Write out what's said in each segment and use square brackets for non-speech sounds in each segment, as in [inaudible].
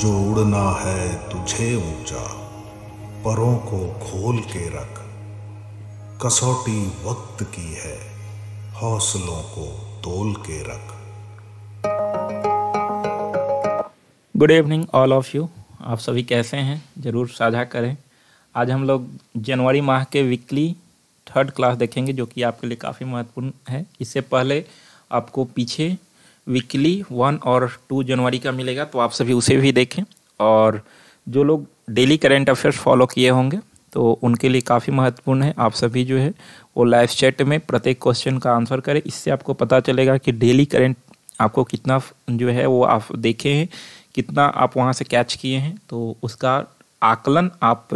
जो उड़ना है तुझे ऊंचा परों को खोल के रख कसौटी वक्त की है हौसलों को तोल के रख good evening all of you आप सभी कैसे हैं ज़रूर साझा करें आज हम लोग जनवरी माह के वीकली थर्ड क्लास देखेंगे जो कि आपके लिए काफ़ी महत्वपूर्ण है इससे पहले आपको पीछे वीकली वन और टू जनवरी का मिलेगा तो आप सभी उसे भी देखें और जो लोग डेली करेंट अफेयर्स फॉलो किए होंगे तो उनके लिए काफ़ी महत्वपूर्ण है आप सभी जो है वो लाइव चैट में प्रत्येक क्वेश्चन का आंसर करें इससे आपको पता चलेगा कि डेली करेंट आपको कितना जो है वो आप देखे हैं कितना आप वहाँ से कैच किए हैं तो उसका आकलन आप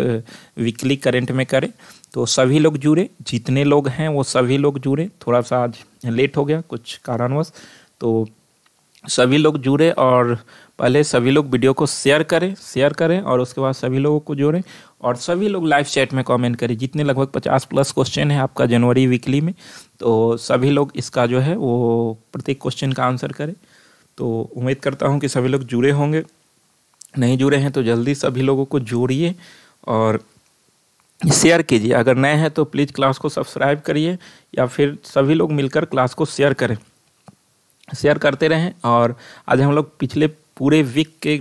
वीकली करेंट में करें तो सभी लोग जुड़े जितने लोग हैं वो सभी लोग जुड़े थोड़ा सा आज लेट हो गया कुछ कारणवश तो सभी लोग जुड़े और पहले सभी लोग वीडियो को शेयर करें शेयर करें और उसके बाद सभी लोगों को जोड़ें और सभी लोग लाइव चैट में कमेंट करें जितने लगभग पचास प्लस क्वेश्चन है आपका जनवरी वीकली में तो सभी लोग इसका जो है वो प्रत्येक क्वेश्चन का आंसर करें तो उम्मीद करता हूँ कि सभी लोग जुड़े होंगे नहीं जुड़े हैं तो जल्दी सभी लोगों को जोड़िए और शेयर कीजिए अगर नए हैं तो प्लीज़ क्लास को सब्सक्राइब करिए या फिर सभी लोग मिलकर क्लास को शेयर करें शेयर करते रहें और आज हम लोग पिछले पूरे वीक के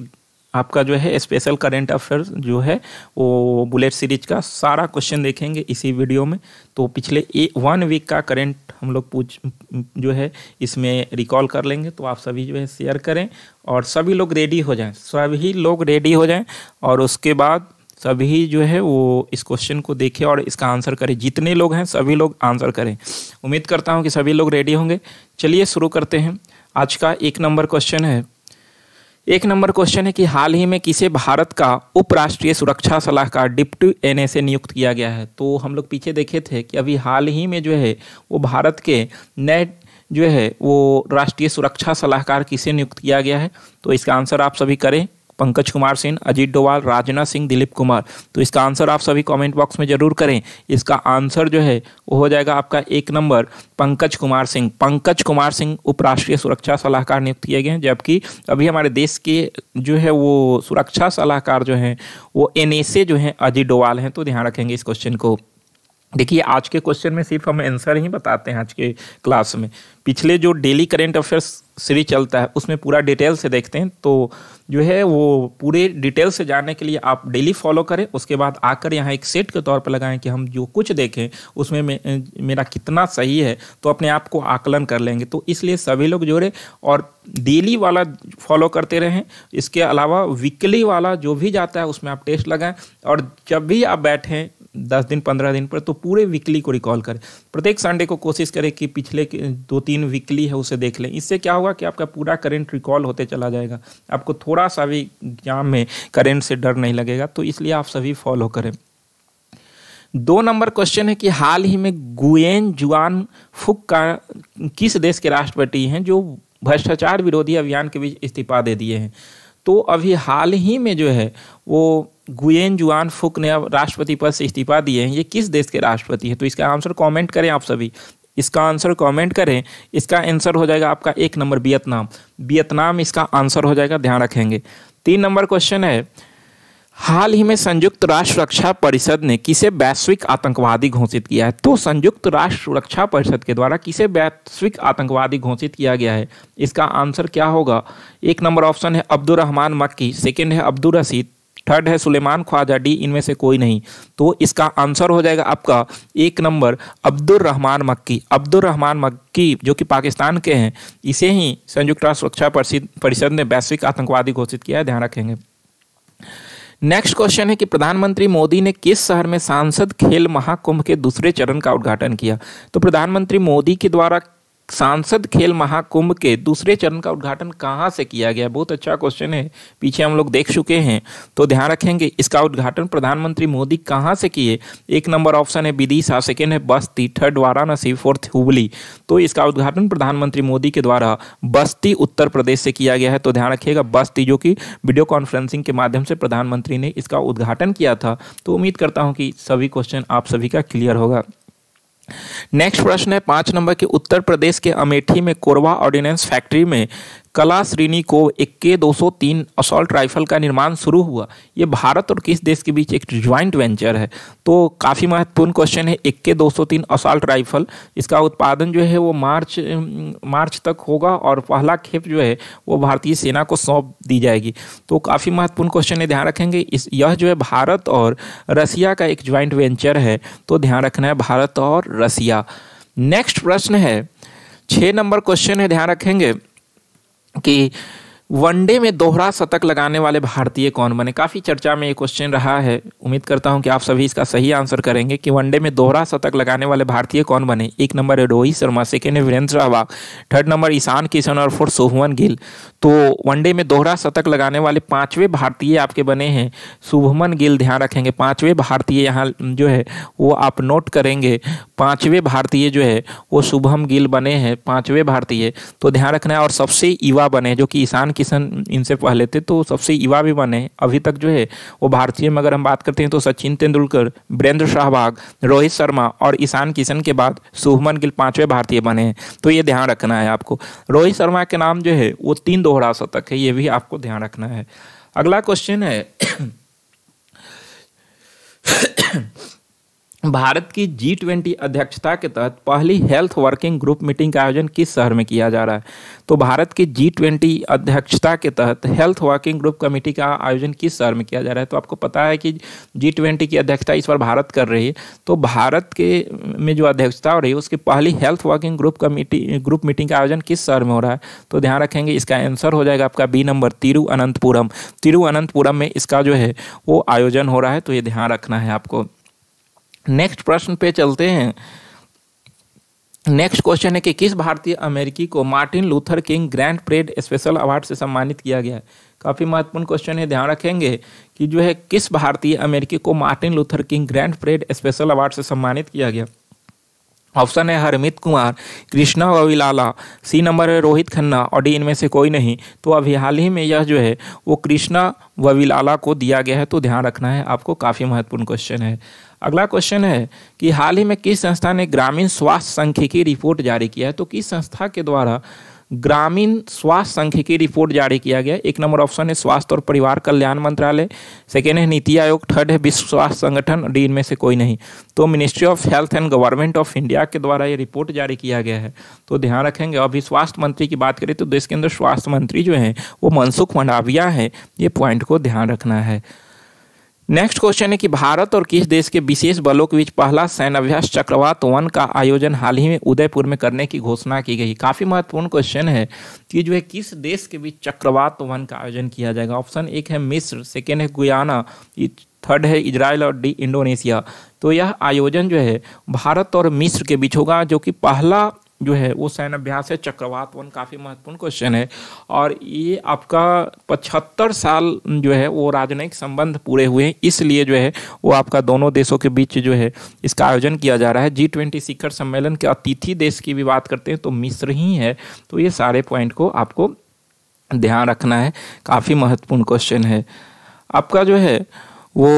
आपका जो है स्पेशल करेंट अफेयर जो है वो बुलेट सीरीज का सारा क्वेश्चन देखेंगे इसी वीडियो में तो पिछले ए वन वीक का करेंट हम लोग पूछ जो है इसमें रिकॉल कर लेंगे तो आप सभी जो है शेयर करें और सभी लोग रेडी हो जाएं सभी लोग रेडी हो जाएं और उसके बाद सभी तो जो है वो इस क्वेश्चन को देखें और इसका आंसर करें जितने लोग हैं सभी लोग आंसर करें उम्मीद करता हूँ कि सभी लोग रेडी होंगे चलिए शुरू करते हैं आज का एक नंबर क्वेश्चन है एक नंबर क्वेश्चन है कि हाल ही में किसे भारत का उपराष्ट्रीय सुरक्षा सलाहकार डिप्टी एनएसए नियुक्त किया गया है तो हम लोग पीछे देखे थे कि अभी हाल ही में जो है वो भारत के नए जो है वो राष्ट्रीय सुरक्षा सलाहकार किसे नियुक्त किया गया है तो इसका आंसर आप सभी करें पंकज कुमार सिंह अजीत डोवाल राजना सिंह दिलीप कुमार तो इसका आंसर आप सभी कमेंट बॉक्स में जरूर करें इसका आंसर जो है वो हो जाएगा आपका एक नंबर पंकज कुमार सिंह पंकज कुमार सिंह उपराष्ट्रीय सुरक्षा सलाहकार नियुक्त किए गए हैं जबकि अभी हमारे देश के जो है वो सुरक्षा सलाहकार जो हैं वो एन जो हैं अजीत डोवाल हैं तो ध्यान रखेंगे इस क्वेश्चन को देखिए आज के क्वेश्चन में सिर्फ हम आंसर ही बताते हैं आज के क्लास में पिछले जो डेली करेंट अफेयर्स सीरीज चलता है उसमें पूरा डिटेल से देखते हैं तो जो है वो पूरे डिटेल से जानने के लिए आप डेली फॉलो करें उसके बाद आकर यहाँ एक सेट के तौर पर लगाएं कि हम जो कुछ देखें उसमें मे, मेरा कितना सही है तो अपने आप को आकलन कर लेंगे तो इसलिए सभी लोग जोड़े और डेली वाला फॉलो करते रहें इसके अलावा वीकली वाला जो भी जाता है उसमें आप टेस्ट लगाएं और जब भी आप बैठें दस दिन पंद्रह दिन पर तो पूरे वीकली को रिकॉल करें प्रत्येक संडे को कोशिश करें कि पिछले दो तीन वीकली है उसे देख लें इससे क्या होगा कि आपका पूरा करेंट रिकॉल होते चला जाएगा आपको थोड़ा सा भी एग्जाम में करेंट से डर नहीं लगेगा तो इसलिए आप सभी फॉलो करें दो नंबर क्वेश्चन है कि हाल ही में गुएन जुआन फुक का किस देश के राष्ट्रपति हैं जो भ्रष्टाचार विरोधी अभियान के बीच इस्तीफा दे दिए हैं तो अभी हाल ही में जो है वो गुएन जुआन फुक ने अब राष्ट्रपति पद से इस्तीफा दिए हैं ये किस देश के राष्ट्रपति हैं तो इसका आंसर कमेंट करें आप सभी इसका आंसर कमेंट करें इसका आंसर हो जाएगा आपका एक नंबर वियतनाम वियतनाम इसका आंसर हो जाएगा ध्यान रखेंगे तीन नंबर क्वेश्चन है हाल ही में संयुक्त राष्ट्र सुरक्षा परिषद ने किसे वैश्विक आतंकवादी घोषित किया है तो संयुक्त राष्ट्र सुरक्षा परिषद के द्वारा किसे वैश्विक आतंकवादी घोषित किया गया है इसका आंसर क्या होगा एक नंबर ऑप्शन है अब्दुल रहमान मक्की सेकेंड है अब्दुल रशीद थर्ड है सुलेमान ख्वाजा डी इनमें से कोई नहीं तो इसका आंसर हो जाएगा आपका एक नंबर अब्दुल रहमान मक्की अब्दुल रहमान मक्की जो कि पाकिस्तान के हैं इसे ही संयुक्त राष्ट्र सुरक्षा परिषद ने वैश्विक आतंकवादी घोषित किया है ध्यान रखेंगे नेक्स्ट क्वेश्चन है कि प्रधानमंत्री मोदी ने किस शहर में सांसद खेल महाकुंभ के दूसरे चरण का उद्घाटन किया तो प्रधानमंत्री मोदी के द्वारा सांसद खेल महाकुंभ के दूसरे चरण का उद्घाटन कहाँ से किया गया बहुत अच्छा क्वेश्चन है पीछे हम लोग देख चुके हैं तो ध्यान रखेंगे इसका उद्घाटन प्रधानमंत्री मोदी कहाँ से किए एक नंबर ऑप्शन है विदिशा सेकेंड है बस्ती थर्ड वाराणसी फोर्थ हुबली तो इसका उद्घाटन प्रधानमंत्री मोदी के द्वारा बस्ती उत्तर प्रदेश से किया गया है तो ध्यान रखिएगा बस्ती जो कि वीडियो कॉन्फ्रेंसिंग के माध्यम से प्रधानमंत्री ने इसका उद्घाटन किया था तो उम्मीद करता हूँ कि सभी क्वेश्चन आप सभी का क्लियर होगा नेक्स्ट प्रश्न है पांच नंबर के उत्तर प्रदेश के अमेठी में कोरवा ऑर्डिनेंस फैक्ट्री में कला श्रेणी को एक के दो असॉल्ट राइफल का निर्माण शुरू हुआ ये भारत और किस देश के बीच एक ज्वाइंट वेंचर है तो काफ़ी महत्वपूर्ण क्वेश्चन है एक के दो असॉल्ट राइफल इसका उत्पादन जो है वो मार्च मार्च तक होगा और पहला खेप जो है वो भारतीय सेना को सौंप दी जाएगी तो काफ़ी महत्वपूर्ण क्वेश्चन है ध्यान रखेंगे इस यह जो है भारत और रसिया का एक ज्वाइंट वेंचर है तो ध्यान रखना है भारत और रसिया नेक्स्ट प्रश्न है छः नंबर क्वेश्चन है ध्यान रखेंगे कि वनडे में दोहरा शतक लगाने वाले भारतीय कौन बने काफ़ी चर्चा में ये क्वेश्चन रहा है उम्मीद करता हूँ कि आप सभी इसका सही आंसर करेंगे कि वनडे में दोहरा शतक लगाने वाले भारतीय कौन बने एक नंबर है रोहित शर्मा सेकेंड है वीरेंद्र सहवाग थर्ड नंबर ईशान किशन और फोर्थ शुभमन गिल तो वनडे में दोहरा शतक लगाने वाले पाँचवें भारतीय आपके बने हैं शुभमन गिल ध्यान रखेंगे पाँचवें भारतीय यहाँ जो है वो आप नोट करेंगे पाँचवें भारतीय जो है वो शुभम गिल बने हैं पाँचवें भारतीय तो ध्यान रखना है और सबसे युवा बने जो कि ईशान किशन इनसे पहले थे तो सबसे युवा भी बने अभी तक जो है वो भारतीय में अगर हम बात करते हैं तो सचिन तेंदुलकर वीरेंद्र सहवाग रोहित शर्मा और ईशान किशन के बाद शुभमन गिल पाँचवें भारतीय बने हैं तो ये ध्यान रखना है आपको रोहित शर्मा के नाम जो है वो तीन दोहरा शतक है ये भी आपको ध्यान रखना है अगला क्वेश्चन है भारत की जी ट्वेंटी अध्यक्षता के तहत पहली हेल्थ वर्किंग ग्रुप मीटिंग का आयोजन किस शहर में किया जा रहा है तो भारत की जी ट्वेंटी अध्यक्षता के तहत हेल्थ वर्किंग ग्रुप कमेटी का आयोजन किस शहर में किया जा रहा है तो आपको पता है कि जी ट्वेंटी की अध्यक्षता इस बार भारत कर रही है तो भारत के में जो अध्यक्षता हो रही है उसकी पहली health working group committee group meeting का आयोजन किस शहर में हो रहा है तो ध्यान रखेंगे इसका आंसर हो जाएगा आपका बी नंबर तिरुअनंतपुरम तिरुअनंतपुरम में इसका जो है वो आयोजन हो रहा है तो ये ध्यान रखना है आपको नेक्स्ट प्रश्न पे चलते हैं नेक्स्ट क्वेश्चन है कि किस भारतीय अमेरिकी को Martin Luther King grand parade special award से सम्मानित किया गया है काफ़ी महत्वपूर्ण क्वेश्चन है ध्यान रखेंगे कि जो है किस भारतीय अमेरिकी को Martin Luther King grand parade special award से सम्मानित किया गया ऑप्शन है हरमित कुमार कृष्णा वविलाला सी नंबर है रोहित खन्ना और डी इनमें से कोई नहीं तो अभी हाल ही में यह जो है वो कृष्णा वविलाला को दिया गया है तो ध्यान रखना है आपको काफ़ी महत्वपूर्ण क्वेश्चन है अगला क्वेश्चन है कि हाल ही में किस संस्था ने ग्रामीण स्वास्थ्य की रिपोर्ट जारी किया है तो किस संस्था के द्वारा ग्रामीण स्वास्थ्य की रिपोर्ट जारी किया गया एक नंबर ऑप्शन है स्वास्थ्य और परिवार कल्याण मंत्रालय सेकेंड है नीति आयोग थर्ड है विश्व स्वास्थ्य संगठन डी इनमें से कोई नहीं तो ministry of health and government of India के द्वारा ये रिपोर्ट जारी किया गया है तो ध्यान रखेंगे अभी स्वास्थ्य मंत्री की बात करें तो देश के अंदर स्वास्थ्य मंत्री जो हैं वो मनसुख मंडाविया हैं ये पॉइंट को ध्यान रखना है नेक्स्ट क्वेश्चन है कि भारत और किस देश के विशेष बलों के बीच पहला सैन्य अभ्यास चक्रवात वन का आयोजन हाल ही में उदयपुर में करने की घोषणा की गई काफ़ी महत्वपूर्ण क्वेश्चन है कि जो है किस देश के बीच चक्रवात वन का आयोजन किया जाएगा ऑप्शन एक है मिस्र सेकेंड है गुयाना थर्ड है इजराइल और डी इंडोनेशिया तो यह आयोजन जो है भारत और मिस्र के बीच होगा जो कि पहला जो है वो सैन्य अभ्यास है चक्रवात वन काफ़ी महत्वपूर्ण क्वेश्चन है और ये आपका पचहत्तर साल जो है वो राजनयिक संबंध पूरे हुए हैं इसलिए जो है वो आपका दोनों देशों के बीच जो है इसका आयोजन किया जा रहा है जी ट्वेंटी शिखर सम्मेलन के अतिथि देश की भी बात करते हैं तो मिस्र ही है तो ये सारे पॉइंट को आपको ध्यान रखना है काफ़ी महत्वपूर्ण क्वेश्चन है आपका जो है वो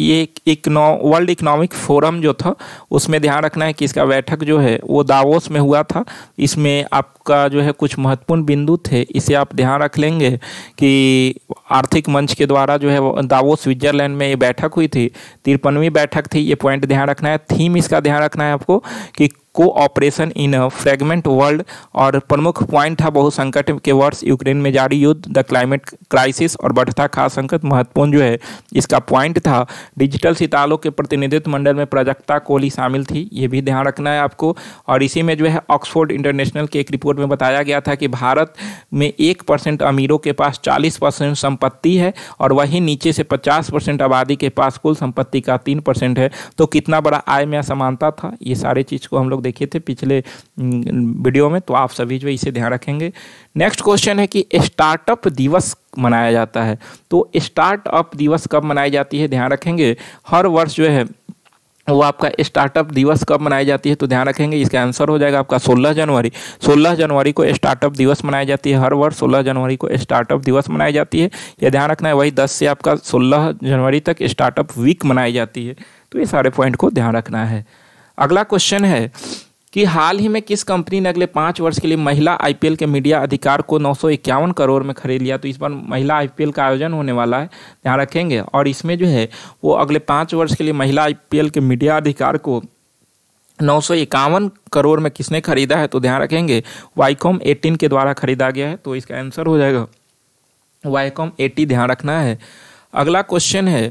ये इकनो वर्ल्ड इकोनॉमिक फोरम जो था उसमें ध्यान रखना है कि इसका बैठक जो है वो दावोस में हुआ था इसमें आपका जो है कुछ महत्वपूर्ण बिंदु थे इसे आप ध्यान रख लेंगे कि आर्थिक मंच के द्वारा जो है दावोस स्विट्जरलैंड में ये बैठक हुई थी तिरपनवीं बैठक थी ये पॉइंट ध्यान रखना है थीम इसका ध्यान रखना है आपको कि cooperation in a fragment world और प्रमुख पॉइंट था बहुसंकट के वर्ष यूक्रेन में जारी युद्ध द क्लाइमेट क्राइसिस और बढ़ता खास संकट महत्वपूर्ण जो है इसका पॉइंट था डिजिटल सितारों के प्रतिनिधित्व मंडल में प्रजक्ता कोहली शामिल थी ये भी ध्यान रखना है आपको और इसी में जो है ऑक्सफोर्ड इंटरनेशनल के एक रिपोर्ट में बताया गया था कि भारत में एक परसेंट अमीरों के पास चालीस परसेंट संपत्ति है और वहीं नीचे से पचास परसेंट आबादी के पास कुल संपत्ति का तीन परसेंट है तो कितना बड़ा आय में असमानता था ये सारी चीज़ को हम लोग देखे थे पिछले वीडियो में तो आप सभी जो इसे ध्यान रखेंगे नेक्स्ट क्वेश्चन है कि स्टार्टअप दिवस मनाया जाता है तो स्टार्टअप दिवस कब मनाई जाती है ध्यान रखेंगे हर वर्ष जो है वो आपका स्टार्टअप दिवस कब मनाई जाती है तो ध्यान रखेंगे इसका आंसर हो जाएगा आपका 16 जनवरी 16 जनवरी को स्टार्टअप दिवस मनाई जाती है हर वर्ष 16 जनवरी को स्टार्टअप दिवस मनाई जाती है यह ध्यान रखना है वही 10 से आपका 16 जनवरी तक स्टार्टअप वीक मनाई जाती है तो ये सारे पॉइंट को ध्यान रखना है अगला क्वेश्चन है कि हाल ही में किस कंपनी ने अगले पाँच वर्ष के लिए महिला आईपीएल के मीडिया अधिकार को नौ करोड़ में खरीद लिया तो इस बार महिला आईपीएल का आयोजन होने वाला है ध्यान रखेंगे और इसमें जो है वो अगले पाँच वर्ष के लिए महिला आईपीएल के मीडिया अधिकार को नौ करोड़ में किसने खरीदा है तो ध्यान रखेंगे वाईकॉम एटीन के द्वारा खरीदा गया है तो इसका आंसर हो जाएगा वाईकॉम एटी ध्यान रखना है अगला क्वेश्चन है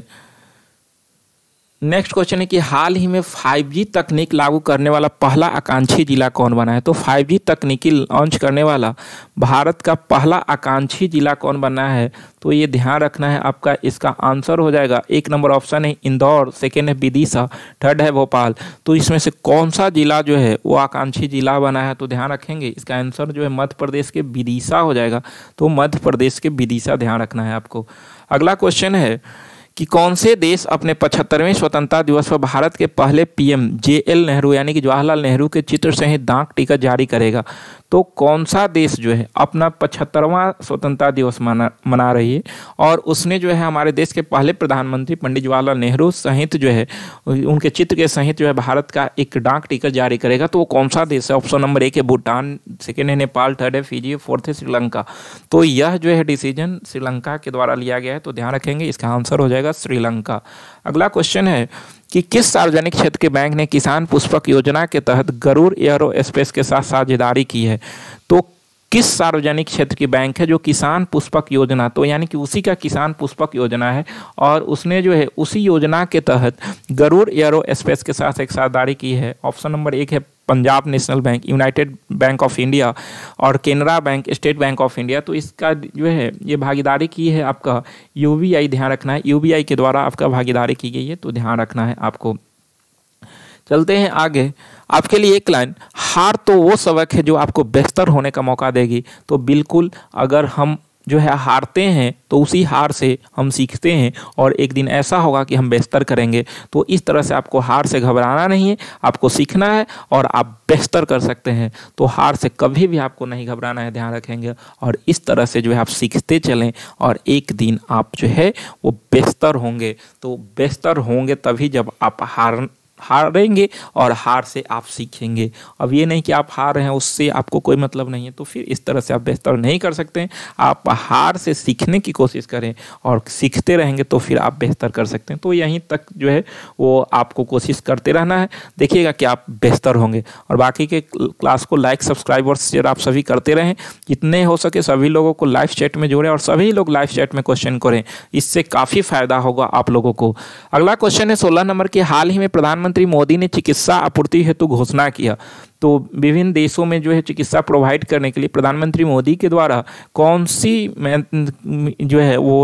नेक्स्ट क्वेश्चन है कि हाल ही में 5G तकनीक लागू करने वाला पहला आकांक्षी जिला कौन बना है तो 5G तकनीकी लॉन्च करने वाला भारत का पहला आकांक्षी जिला कौन बना है तो ये ध्यान रखना है आपका इसका आंसर हो जाएगा एक नंबर ऑप्शन है इंदौर सेकेंड है विदिशा थर्ड है भोपाल तो इसमें से कौन सा जिला जो है वो आकांक्षी जिला बना है तो ध्यान रखेंगे इसका आंसर जो है मध्य प्रदेश के विदिशा हो जाएगा तो मध्य प्रदेश के विदिशा ध्यान रखना है आपको अगला क्वेश्चन है कि कौन से देश अपने पचहत्तरवें स्वतंत्रता दिवस पर भारत के पहले पीएम जेएल नेहरू यानी कि जवाहरलाल नेहरू के चित्र सहित डाक टिकट जारी करेगा तो कौन सा देश जो है अपना पचहत्तरवां स्वतंत्रता दिवस मना मना रही है और उसने जो है हमारे देश के पहले प्रधानमंत्री पंडित जवाहरलाल नेहरू सहित जो है उनके चित्र के सहित जो है भारत का एक डाक टिकट जारी करेगा तो वो कौन सा देश है ऑप्शन नंबर एक है भूटान सेकेंड है नेपाल थर्ड है फिजी फोर्थ है श्रीलंका तो यह जो है डिसीजन श्रीलंका के द्वारा लिया गया है तो ध्यान रखेंगे इसका आंसर हो जाएगा जाएगा श्रीलंका अगला क्वेश्चन है कि किस सार्वजनिक क्षेत्र के बैंक ने किसान पुष्पक योजना के तहत गरुड़ एयरो स्पेस के साथ साझेदारी की है तो किस सार्वजनिक क्षेत्र की बैंक है जो किसान पुष्पक योजना तो यानी कि उसी का किसान पुष्पक योजना है और उसने जो है उसी योजना के तहत गरूर एयरो स्पेस के साथ एक साझेदारी की है ऑप्शन नंबर एक है Punjab national bank united bank of India और Canara bank state bank of India तो इसका जो है ये भागीदारी की है आपका यू ध्यान रखना है यू के द्वारा आपका भागीदारी की गई है तो ध्यान रखना है आपको चलते हैं आगे आपके लिए एक लाइन हार तो वो सबक है जो आपको बेहतर होने का मौका देगी तो बिल्कुल अगर हम जो है हारते हैं तो उसी हार से हम सीखते हैं और एक दिन ऐसा होगा कि हम बेहतर करेंगे तो इस तरह से आपको हार से घबराना नहीं है आपको सीखना है और आप बेहतर कर सकते हैं तो हार से कभी भी आपको नहीं घबराना है ध्यान रखेंगे और इस तरह से जो है आप सीखते चलें और एक दिन आप जो है वो बेहतर होंगे तो बेहतर होंगे तभी जब आप हार हारेंगे और हार से आप सीखेंगे अब ये नहीं कि आप हार रहे हैं उससे आपको कोई मतलब नहीं है तो फिर इस तरह से आप बेहतर नहीं कर सकते हैं आप हार से सीखने की कोशिश करें और सीखते रहेंगे तो फिर आप बेहतर कर सकते हैं तो यहीं तक जो है वो आपको कोशिश करते रहना है देखिएगा कि आप बेहतर होंगे और बाकी के क्लास को लाइक सब्सक्राइब और शेयर आप सभी करते रहें जितने हो सके सभी लोगों को लाइव चैट में जोड़ें और सभी लोग लाइव चैट में क्वेश्चन करें इससे काफ़ी फायदा होगा आप लोगों को अगला क्वेश्चन है सोलह नंबर के हाल ही में प्रधानमंत्री प्रधानमंत्री मोदी ने चिकित्सा आपूर्ति हेतु घोषणा किया तो विभिन्न देशों में जो है चिकित्सा प्रोवाइड करने के लिए प्रधानमंत्री मोदी के द्वारा कौन सी जो है वो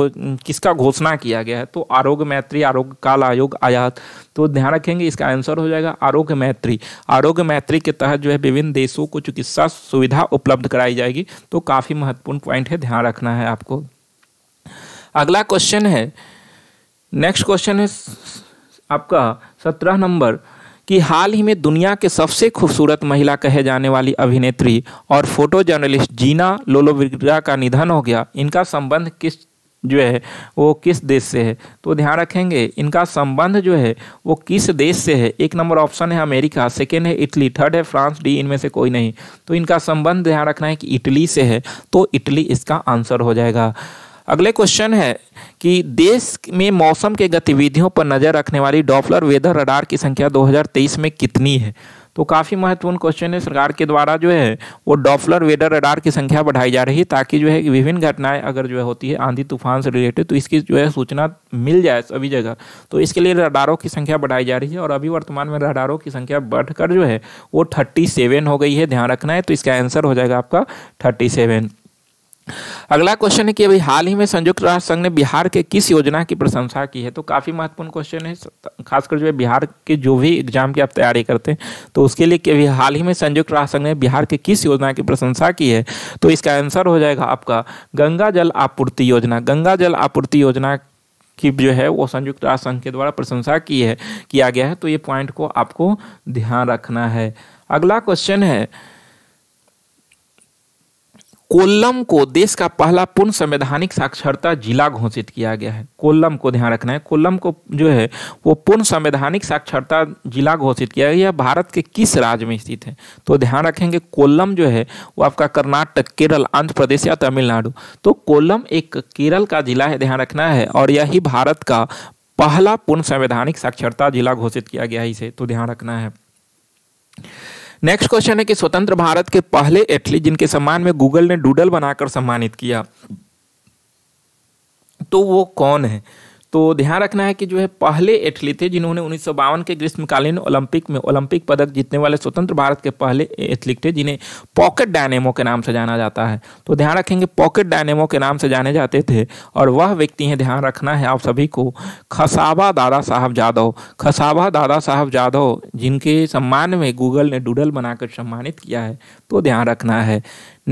किसका घोषणा किया गया है तो आरोग्य मैत्री आरोग्य काल आयोग आयात तो ध्यान रखेंगे इसका आंसर हो जाएगा आरोग्य मैत्री आरोग्य मैत्री के तहत जो है विभिन्न देशों को चिकित्सा सुविधा उपलब्ध कराई जाएगी तो काफ़ी महत्वपूर्ण पॉइंट है ध्यान रखना है आपको अगला क्वेश्चन है नेक्स्ट क्वेश्चन है आपका सत्रह नंबर कि हाल ही में दुनिया के सबसे खूबसूरत महिला कहे जाने वाली अभिनेत्री और फोटो जर्नलिस्ट जीना लोलोविग्रा का निधन हो गया इनका संबंध किस जो है वो किस देश से है तो ध्यान रखेंगे इनका संबंध जो है वो किस देश से है एक नंबर ऑप्शन है अमेरिका सेकेंड है इटली थर्ड है फ्रांस डी इनमें से कोई नहीं तो इनका संबंध ध्यान रखना है कि इटली से है तो इटली इसका आंसर हो जाएगा अगले क्वेश्चन है कि देश में मौसम के गतिविधियों पर नज़र रखने वाली डॉपलर वेदर रडार की संख्या 2023 में कितनी है तो काफ़ी महत्वपूर्ण क्वेश्चन है सरकार के द्वारा जो है वो डॉपलर वेदर रडार की संख्या बढ़ाई जा रही है ताकि जो है विभिन्न घटनाएं अगर जो है होती है आंधी तूफान से रिलेटेड तो इसकी जो है सूचना मिल जाए सभी जगह तो इसके लिए रडारों की संख्या बढ़ाई जा रही है और अभी वर्तमान में रडारों की संख्या बढ़कर जो है वो थर्टी हो गई है ध्यान रखना है तो इसका आंसर हो जाएगा आपका थर्टी अगला क्वेश्चन है कि अभी हाल ही में संयुक्त राष्ट्र संघ ने बिहार के किस योजना की प्रशंसा की है तो काफ़ी महत्वपूर्ण क्वेश्चन है खासकर जो है बिहार के जो भी एग्जाम की आप तैयारी करते हैं तो उसके लिए कि अभी हाल ही में संयुक्त राष्ट्र संघ ने बिहार के किस योजना की प्रशंसा की है तो इसका आंसर हो जाएगा आपका गंगा जल आपूर्ति योजना गंगा जल आपूर्ति योजना की जो है वो संयुक्त राष्ट्र संघ के द्वारा प्रशंसा की है किया गया है तो ये पॉइंट को आपको ध्यान रखना है अगला क्वेश्चन है कोल्लम को देश का पहला पूर्ण संवैधानिक साक्षरता जिला घोषित किया गया है कोल्लम को ध्यान रखना है कोल्लम को जो है वो पूर्ण संवैधानिक साक्षरता जिला घोषित किया गया भारत के किस राज्य में स्थित है तो ध्यान रखेंगे कोल्लम जो है वो आपका कर्नाटक केरल आंध्र प्रदेश या तमिलनाडु तो कोल्लम एक केरल का जिला है ध्यान रखना है और यही भारत का पहला पूर्ण संवैधानिक साक्षरता जिला घोषित किया गया है इसे तो ध्यान रखना है नेक्स्ट क्वेश्चन है कि स्वतंत्र भारत के पहले एथलीट जिनके सम्मान में गूगल ने डूडल बनाकर सम्मानित किया तो वो कौन है तो ध्यान रखना है कि जो है पहले एथलीट थे जिन्होंने उन्नीस के ग्रीष्मकालीन ओलंपिक में ओलंपिक पदक जीतने वाले स्वतंत्र भारत के पहले एथलीट थे जिन्हें पॉकेट डायनेमो के नाम से जाना जाता है तो ध्यान रखेंगे पॉकेट डायनेमो के नाम से जाने जाते थे और वह व्यक्ति हैं ध्यान रखना है आप सभी को खसाबा दादा साहब जादव खसाबा दादा साहब जादव जिनके सम्मान में गूगल ने डूडल बनाकर सम्मानित किया है तो ध्यान रखना है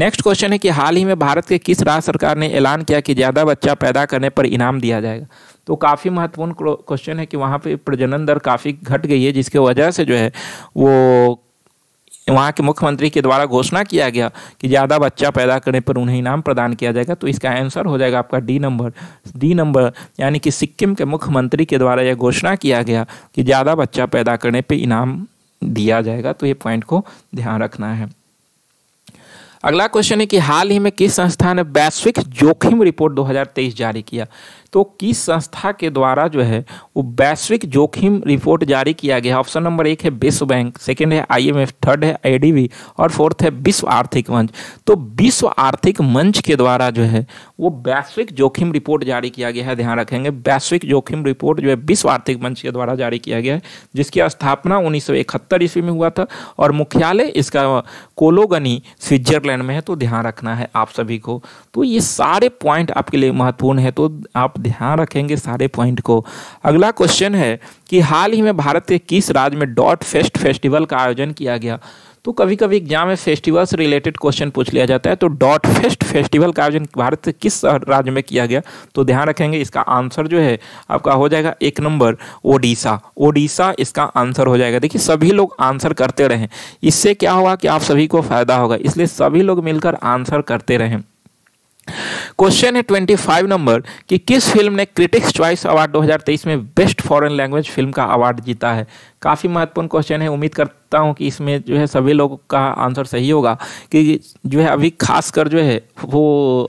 नेक्स्ट क्वेश्चन है कि हाल ही में भारत के किस राज्य सरकार ने ऐलान किया कि ज़्यादा बच्चा पैदा करने पर इनाम दिया जाएगा तो काफ़ी महत्वपूर्ण क्वेश्चन है कि वहाँ पे प्रजनन दर काफ़ी घट गई है जिसके वजह से जो है वो वहाँ के मुख्यमंत्री के द्वारा घोषणा किया गया कि ज़्यादा बच्चा पैदा करने पर उन्हें इनाम प्रदान किया जाएगा तो इसका आंसर हो जाएगा आपका डी नंबर डी नंबर यानी कि सिक्किम के मुख्यमंत्री के द्वारा यह घोषणा किया गया कि ज़्यादा बच्चा पैदा करने पर इनाम दिया जाएगा तो ये पॉइंट को ध्यान रखना है अगला क्वेश्चन है कि हाल ही में किस संस्था ने वैश्विक जोखिम रिपोर्ट 2023 जारी किया तो किस संस्था के द्वारा जो है वो वैश्विक जोखिम रिपोर्ट जारी किया गया ऑप्शन नंबर एक है विश्व बैंक सेकेंड है आईएमएफ थर्ड है आईडीबी और फोर्थ है विश्व आर्थिक मंच तो विश्व आर्थिक मंच के द्वारा जो है वो वैश्विक जोखिम रिपोर्ट जारी किया गया है ध्यान रखेंगे वैश्विक जोखिम रिपोर्ट जो है विश्व आर्थिक मंच के द्वारा जारी किया गया है जिसकी स्थापना उन्नीस ईस्वी में हुआ था और मुख्यालय इसका कोलोगनी स्विट्जरलैंड में है तो ध्यान रखना है आप सभी को तो ये सारे पॉइंट आपके लिए महत्वपूर्ण है तो आप ध्यान रखेंगे सारे पॉइंट को अगला क्वेश्चन है कि हाल ही में भारत के किस राज्य में डॉट फेस्ट फेस्टिवल का आयोजन किया गया तो कभी कभी एग्जाम में फेस्टिवल से रिलेटेड क्वेश्चन पूछ लिया जाता है तो डॉट फेस्ट फेस्टिवल का आयोजन भारत के किस राज्य में किया गया तो ध्यान रखेंगे इसका आंसर जो है आपका हो जाएगा एक नंबर ओडिशा ओडिशा इसका आंसर हो जाएगा देखिए सभी लोग आंसर करते रहें इससे क्या होगा कि आप सभी को फायदा होगा इसलिए सभी लोग मिलकर आंसर करते रहें क्वेश्चन है 25 नंबर कि किस फिल्म ने क्रिटिक्स चॉइस अवार्ड 2023 में बेस्ट फॉरेन लैंग्वेज फिल्म का अवार्ड जीता है काफ़ी महत्वपूर्ण क्वेश्चन है उम्मीद करता हूँ कि इसमें जो है सभी लोगों का आंसर सही होगा कि जो है अभी खास कर जो है वो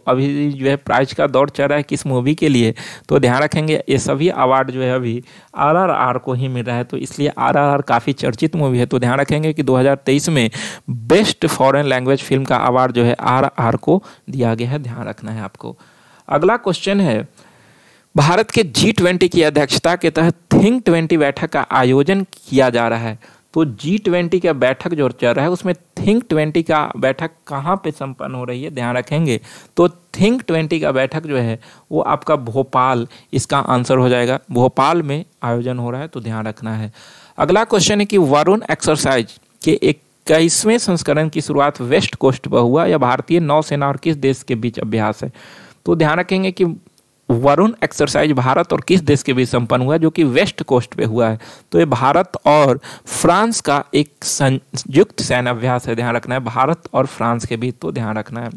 अभी जो है प्राइज का दौर चल रहा है किस मूवी के लिए तो ध्यान रखेंगे ये सभी अवार्ड जो है अभी आरआरआर को ही मिल रहा है तो इसलिए आरआरआर काफ़ी चर्चित मूवी है तो ध्यान रखेंगे कि 2023 में बेस्ट फॉरन लैंग्वेज फिल्म का अवार्ड जो है आर को दिया गया है ध्यान रखना है आपको अगला क्वेश्चन है भारत के जी ट्वेंटी की अध्यक्षता के तहत थिंक ट्वेंटी बैठक का आयोजन किया जा रहा है तो जी ट्वेंटी का बैठक जो चल रहा है उसमें थिंक ट्वेंटी का बैठक कहाँ पे संपन्न हो रही है ध्यान रखेंगे तो थिंक ट्वेंटी का बैठक जो है वो आपका भोपाल इसका आंसर हो जाएगा भोपाल में आयोजन हो रहा है तो ध्यान रखना है अगला क्वेश्चन है कि वरुण एक्सरसाइज के एक इक्कीसवें संस्करण की शुरुआत वेस्ट कोस्ट पर हुआ या भारतीय नौसेना और किस देश के बीच अभ्यास है तो ध्यान रखेंगे कि वरुण एक्सरसाइज भारत और किस देश के बीच संपन्न हुआ जो कि वेस्ट कोस्ट पे हुआ है तो ये भारत और फ्रांस का एक संयुक्त सेनाभ्यास है ध्यान रखना है भारत और फ्रांस के बीच तो ध्यान रखना है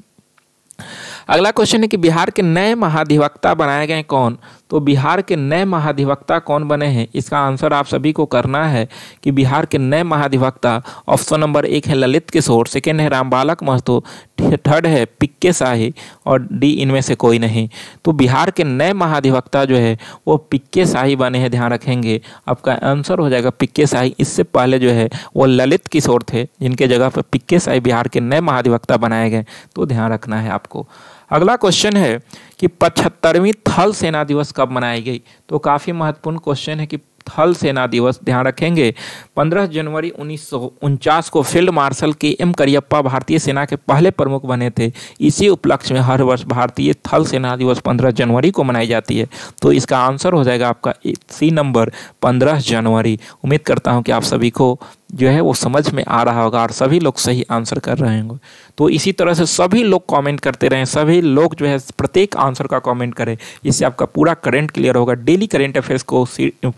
अगला क्वेश्चन है कि बिहार के नए महाधिवक्ता बनाए गए कौन तो बिहार के नए महाधिवक्ता कौन बने हैं इसका आंसर आप सभी को करना है कि बिहार के नए महाधिवक्ता ऑप्शन नंबर एक है ललित किशोर सेकेंड है रामबालक महतो थर्ड है पिक्के शाही और डी इनमें से कोई नहीं तो बिहार के नए महाधिवक्ता जो है वो पिक्के शाही बने हैं ध्यान रखेंगे आपका आंसर हो जाएगा पिक्के शाही इससे पहले जो है वो ललित किशोर थे जिनके जगह पर पिक्के शाही बिहार के नए महाधिवक्ता बनाए गए तो ध्यान रखना है आपको अगला क्वेश्चन है कि पचहत्तरवीं थल सेना दिवस कब मनाई गई तो काफ़ी महत्वपूर्ण क्वेश्चन है कि थल सेना दिवस ध्यान रखेंगे 15 जनवरी उन्नीस को field marshal K M Cariappa भारतीय सेना के पहले प्रमुख बने थे इसी उपलक्ष्य में हर वर्ष भारतीय थल सेना दिवस 15 जनवरी को मनाई जाती है तो इसका आंसर हो जाएगा आपका सी नंबर 15 जनवरी उम्मीद करता हूँ कि आप सभी को जो है वो समझ में आ रहा होगा और सभी लोग सही आंसर कर रहे होंगे तो इसी तरह से सभी लोग कमेंट करते रहें सभी लोग जो है प्रत्येक आंसर का कमेंट करें इससे आपका पूरा करंट क्लियर होगा डेली करंट अफेयर्स को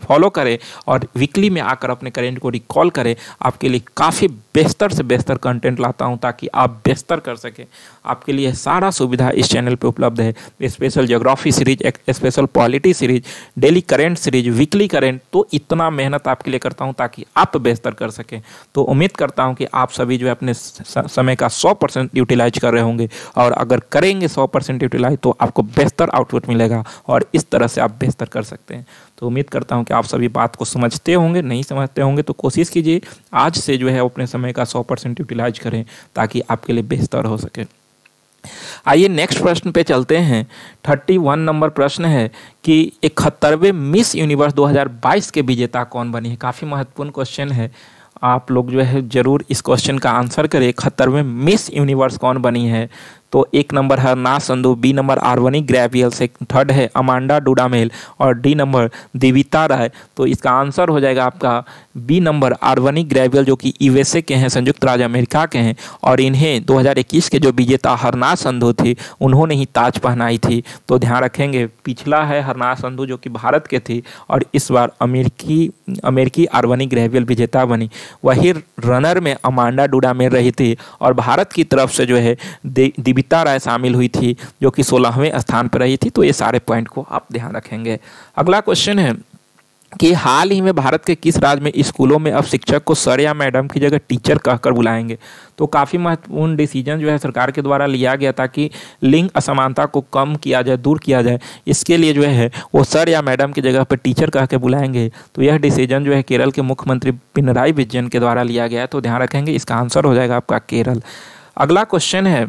फॉलो करें और वीकली में आकर अपने करंट को रिकॉल करें आपके लिए काफ़ी बेहतर से बेहतर कंटेंट लाता हूँ ताकि आप बेहतर कर सकें आपके लिए सारा सुविधा इस चैनल पे उपलब्ध है special geography series special polity series daily current series weekly current तो इतना मेहनत आपके लिए करता हूँ ताकि आप बेहतर कर सकें तो उम्मीद करता हूँ कि आप सभी जो है अपने समय का सौ परसेंट यूटिलाइज कर रहे होंगे और अगर करेंगे सौ परसेंट यूटिलाइज तो आपको बेहतर आउटपुट मिलेगा और इस तरह से आप बेहतर कर सकते हैं तो उम्मीद करता हूँ कि आप सभी बात को समझते होंगे नहीं समझते होंगे तो कोशिश कीजिए आज से जो है अपने समय का सौ परसेंट यूटिलाइज करें ताकि आपके लिए बेहतर हो सके आइए नेक्स्ट प्रश्न पे चलते हैं थर्टी वन नंबर प्रश्न है कि इकहत्तरवें मिस यूनिवर्स 2022 के विजेता कौन बनी है काफ़ी महत्वपूर्ण क्वेश्चन है आप लोग जो है ज़रूर इस क्वेश्चन का आंसर करें इकहत्तरवें मिस यूनिवर्स कौन बनी है तो एक नंबर है ना संधु बी नंबर आर्वनी ग्रेवियल से थर्ड है अमांडा डूडामेल और डी नंबर देविता राय तो इसका आंसर हो जाएगा आपका बी नंबर आर्वनी ग्रेवियल जो कि यूएसए के हैं संयुक्त राज्य अमेरिका के हैं और इन्हें 2021 के जो विजेता हरनाथ संधु थे उन्होंने ही ताज पहनाई थी तो ध्यान रखेंगे पिछला है हरनाथ संधु जो कि भारत के थे और इस बार अमेरिकी अमेरिकी आर्वनी ग्रेवियल विजेता बनी वही रनर में अमांडा डूडा में रही थी और भारत की तरफ से जो है दिबिता राय शामिल हुई थी जो कि सोलहवें स्थान पर रही थी तो ये सारे पॉइंट को आप ध्यान रखेंगे अगला क्वेश्चन है कि हाल ही में भारत के किस राज्य में स्कूलों में अब शिक्षक को सर या मैडम की जगह टीचर कहकर बुलाएंगे तो काफ़ी महत्वपूर्ण डिसीजन जो है सरकार के द्वारा लिया गया ताकि लिंग असमानता को कम किया जाए दूर किया जाए इसके लिए जो है वो सर या मैडम की जगह पर टीचर कह के बुलाएंगे तो यह डिसीजन जो है केरल के मुख्यमंत्री पिनराई विजयन के द्वारा लिया गया है तो ध्यान रखेंगे इसका आंसर हो जाएगा आपका केरल अगला क्वेश्चन है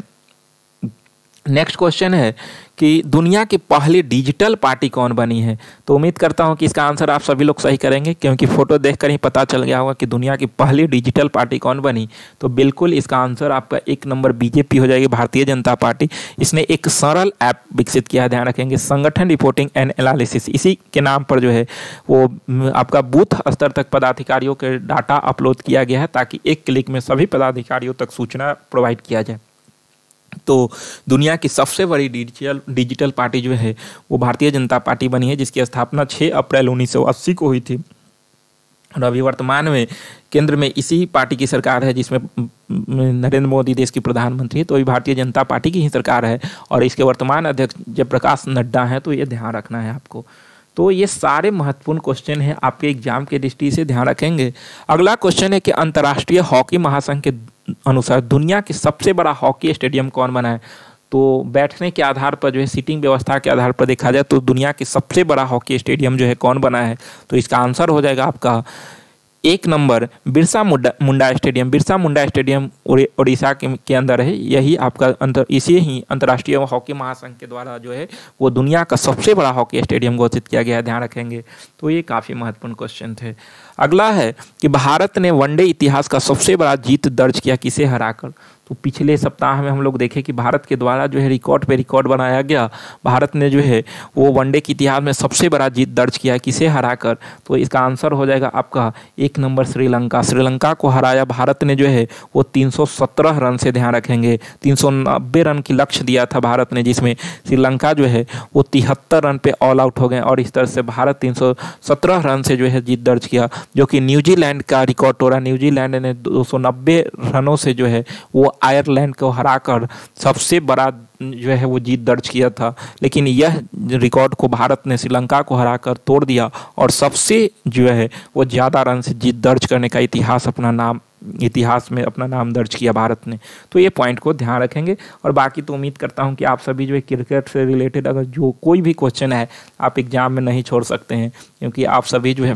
नेक्स्ट क्वेश्चन है कि दुनिया की पहली डिजिटल पार्टी कौन बनी है तो उम्मीद करता हूँ कि इसका आंसर आप सभी लोग सही करेंगे क्योंकि फ़ोटो देखकर ही पता चल गया होगा कि दुनिया की पहली डिजिटल पार्टी कौन बनी तो बिल्कुल इसका आंसर आपका एक नंबर बीजेपी हो जाएगी भारतीय जनता पार्टी इसने एक सरल ऐप विकसित किया ध्यान रखेंगे संगठन रिपोर्टिंग एंड एनालिसिस इसी के नाम पर जो है वो आपका बूथ स्तर तक पदाधिकारियों के डाटा अपलोड किया गया है ताकि एक क्लिक में सभी पदाधिकारियों तक सूचना प्रोवाइड किया जाए तो दुनिया की सबसे बड़ी डिजिटल डिजिटल पार्टी जो है वो भारतीय जनता पार्टी बनी है जिसकी स्थापना 6 अप्रैल 1980 को हुई थी और अभी वर्तमान में केंद्र में इसी पार्टी की सरकार है जिसमें नरेंद्र मोदी देश की प्रधानमंत्री है तो अभी भारतीय जनता पार्टी की ही सरकार है और इसके वर्तमान अध्यक्ष जयप्रकाश नड्डा हैं तो ये ध्यान रखना है आपको तो ये सारे महत्वपूर्ण क्वेश्चन हैं आपके एग्जाम के दृष्टि से ध्यान रखेंगे अगला क्वेश्चन है कि अंतर्राष्ट्रीय हॉकी महासंघ के अनुसार दुनिया के सबसे बड़ा हॉकी स्टेडियम कौन बना है तो बैठने के आधार पर जो है सीटिंग व्यवस्था के आधार पर देखा जाए तो दुनिया के सबसे बड़ा हॉकी स्टेडियम जो है कौन बना है तो इसका आंसर हो जाएगा आपका एक number Birsa Munda Munda stadium Birsa Munda stadium Orissa के, के अंदर है यही आपका अंतर इसी ही अंतर्राष्ट्रीय हॉकी महासंघ के द्वारा जो है वो दुनिया का सबसे बड़ा हॉकी स्टेडियम घोषित किया गया है ध्यान रखेंगे तो ये काफ़ी महत्वपूर्ण क्वेश्चन थे अगला है कि भारत ने वनडे इतिहास का सबसे बड़ा जीत दर्ज किया किसे हराकर तो पिछले सप्ताह में हम लोग देखे कि भारत के द्वारा जो है रिकॉर्ड पे रिकॉर्ड बनाया गया भारत ने जो है वो वनडे के इतिहास में सबसे बड़ा जीत दर्ज किया किसे हरा कर तो इसका आंसर हो जाएगा आपका एक नंबर श्रीलंका श्रीलंका को हराया भारत ने जो है वो 317 रन से ध्यान रखेंगे 390 रन की लक्ष्य दिया था भारत ने जिसमें श्रीलंका जो है वो तिहत्तर रन पर ऑल आउट हो गए और इस तरह से भारत तीन रन से जो है जीत दर्ज किया जो कि न्यूजीलैंड का रिकॉर्ड तोड़ा न्यूजीलैंड ने दो रनों से जो है वो आयरलैंड को हराकर सबसे बड़ा जो है वो जीत दर्ज किया था लेकिन यह रिकॉर्ड को भारत ने श्रीलंका को हराकर तोड़ दिया और सबसे जो है वो ज़्यादा रन से जीत दर्ज करने का इतिहास अपना नाम इतिहास में अपना नाम दर्ज किया भारत ने तो ये पॉइंट को ध्यान रखेंगे और बाकी तो उम्मीद करता हूँ कि आप सभी जो है क्रिकेट से रिलेटेड अगर जो कोई भी क्वेश्चन है आप एग्जाम में नहीं छोड़ सकते हैं क्योंकि आप सभी जो है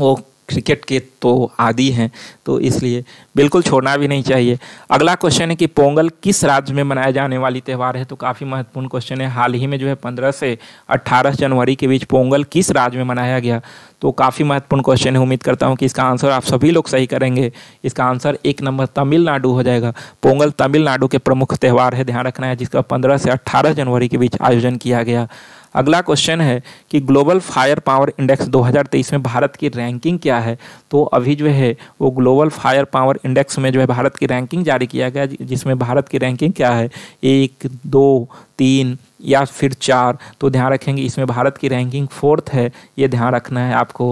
वो क्रिकेट के तो आदि हैं तो इसलिए बिल्कुल छोड़ना भी नहीं चाहिए अगला क्वेश्चन है कि पोंगल किस राज्य में मनाया जाने वाली त्यौहार है तो काफ़ी महत्वपूर्ण क्वेश्चन है हाल ही में जो है पंद्रह से अट्ठारह जनवरी के बीच पोंगल किस राज्य में मनाया गया तो काफ़ी महत्वपूर्ण क्वेश्चन है उम्मीद करता हूँ कि इसका आंसर आप सभी लोग सही करेंगे इसका आंसर एक नंबर तमिलनाडु हो जाएगा पोंगल तमिलनाडु के प्रमुख त्यौहार है ध्यान रखना है जिसका पंद्रह से अट्ठारह जनवरी के बीच आयोजन किया गया अगला क्वेश्चन है कि ग्लोबल फायर पावर इंडेक्स 2023 में भारत की रैंकिंग क्या है तो अभी जो है वो ग्लोबल फायर पावर इंडेक्स में जो है भारत की रैंकिंग जारी किया गया जिसमें भारत की रैंकिंग क्या है एक दो तीन या फिर चार तो ध्यान रखेंगे इसमें भारत की रैंकिंग फोर्थ है ये ध्यान रखना है आपको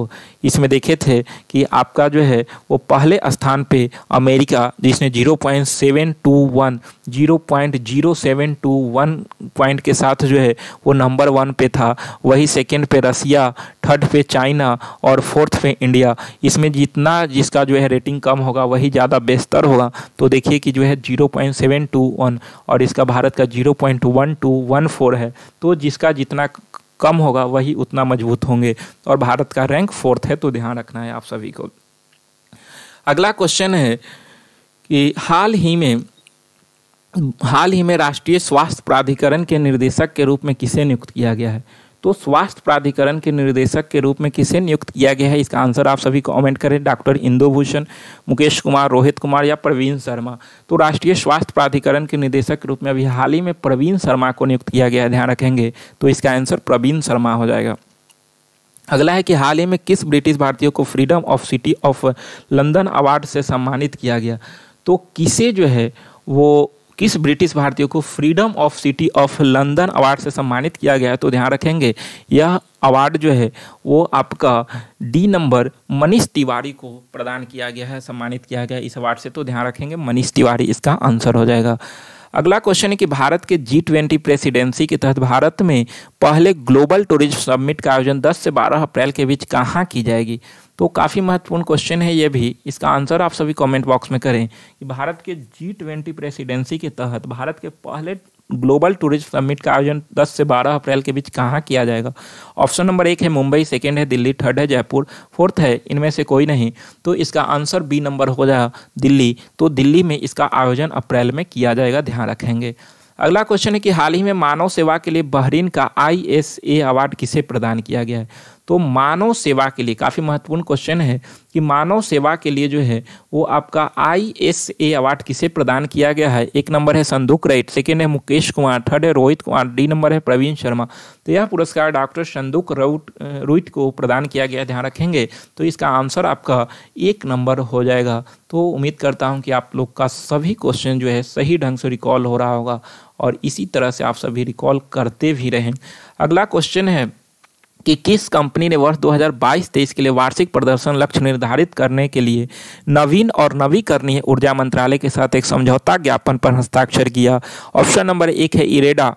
इसमें देखे थे कि आपका जो है वो पहले स्थान पे अमेरिका जिसने zero point seven two one zero point zero seven two one point के साथ जो है वो नंबर वन पे था वही सेकंड पे रसिया थर्ड पे चाइना और फोर्थ पे इंडिया इसमें जितना जिसका जो है रेटिंग कम होगा वही ज़्यादा बेहतर होगा तो देखिए कि जो है zero point seven two one और इसका भारत का zero point one two one four है तो जिसका जितना कम होगा वही उतना मजबूत होंगे और भारत का रैंक फोर्थ है तो ध्यान रखना है आप सभी को अगला क्वेश्चन है कि हाल ही में हाल ही में राष्ट्रीय स्वास्थ्य प्राधिकरण के निर्देशक के रूप में किसे नियुक्त किया गया है तो स्वास्थ्य प्राधिकरण के निर्देशक के रूप में किसे नियुक्त किया गया है इसका आंसर आप सभी कमेंट करें डॉक्टर इंदुभूषण मुकेश कुमार रोहित कुमार या प्रवीण शर्मा तो राष्ट्रीय स्वास्थ्य प्राधिकरण के निदेशक के रूप में अभी हाल ही में प्रवीण शर्मा को नियुक्त किया गया है ध्यान रखेंगे तो इसका आंसर प्रवीण शर्मा हो जाएगा अगला है कि हाल ही में किस ब्रिटिश भारतीयों को freedom of city of London award से सम्मानित किया गया तो किसे जो है वो किस ब्रिटिश भारतीय को freedom of city of London award से सम्मानित किया गया है तो ध्यान रखेंगे यह अवार्ड जो है वो आपका डी नंबर मनीष तिवारी को प्रदान किया गया है सम्मानित किया गया इस अवार्ड से तो ध्यान रखेंगे मनीष तिवारी इसका आंसर हो जाएगा अगला क्वेश्चन है कि भारत के जी ट्वेंटी प्रेसिडेंसी के तहत भारत में पहले ग्लोबल टूरिज्म समिट का आयोजन 10 से 12 अप्रैल के बीच कहाँ की जाएगी तो काफ़ी महत्वपूर्ण क्वेश्चन है ये भी इसका आंसर आप सभी कमेंट बॉक्स में करें कि भारत के जी ट्वेंटी प्रेसिडेंसी के तहत भारत के पहले ग्लोबल टूरिस्ट समिट का आयोजन 10 से 12 अप्रैल के बीच कहाँ किया जाएगा ऑप्शन नंबर एक है मुंबई सेकेंड है दिल्ली थर्ड है जयपुर फोर्थ है इनमें से कोई नहीं तो इसका आंसर बी नंबर हो जाएगा दिल्ली तो दिल्ली में इसका आयोजन अप्रैल में किया जाएगा ध्यान रखेंगे अगला क्वेश्चन है कि हाल ही में मानव सेवा के लिए बहरीन का आई अवार्ड किसे प्रदान किया गया है तो मानव सेवा के लिए काफ़ी महत्वपूर्ण क्वेश्चन है कि मानव सेवा के लिए जो है वो आपका आई एस ए अवार्ड किसे प्रदान किया गया है एक नंबर है संदूक राइट सेकेंड है मुकेश कुमार थर्ड है रोहित कुमार डी नंबर है प्रवीण शर्मा तो यह पुरस्कार डॉक्टर संदूक रउट रोहित को प्रदान किया गया ध्यान रखेंगे तो इसका आंसर आपका एक नंबर हो जाएगा तो उम्मीद करता हूँ कि आप लोग का सभी क्वेश्चन जो है सही ढंग से रिकॉल हो रहा होगा और इसी तरह से आप सभी रिकॉल करते भी रहें अगला क्वेश्चन है कि किस कंपनी ने वर्ष 2022-23 के लिए वार्षिक प्रदर्शन लक्ष्य निर्धारित करने के लिए नवीन और नवीकरणीय ऊर्जा मंत्रालय के साथ एक समझौता ज्ञापन पर हस्ताक्षर किया ऑप्शन नंबर एक है इरेडा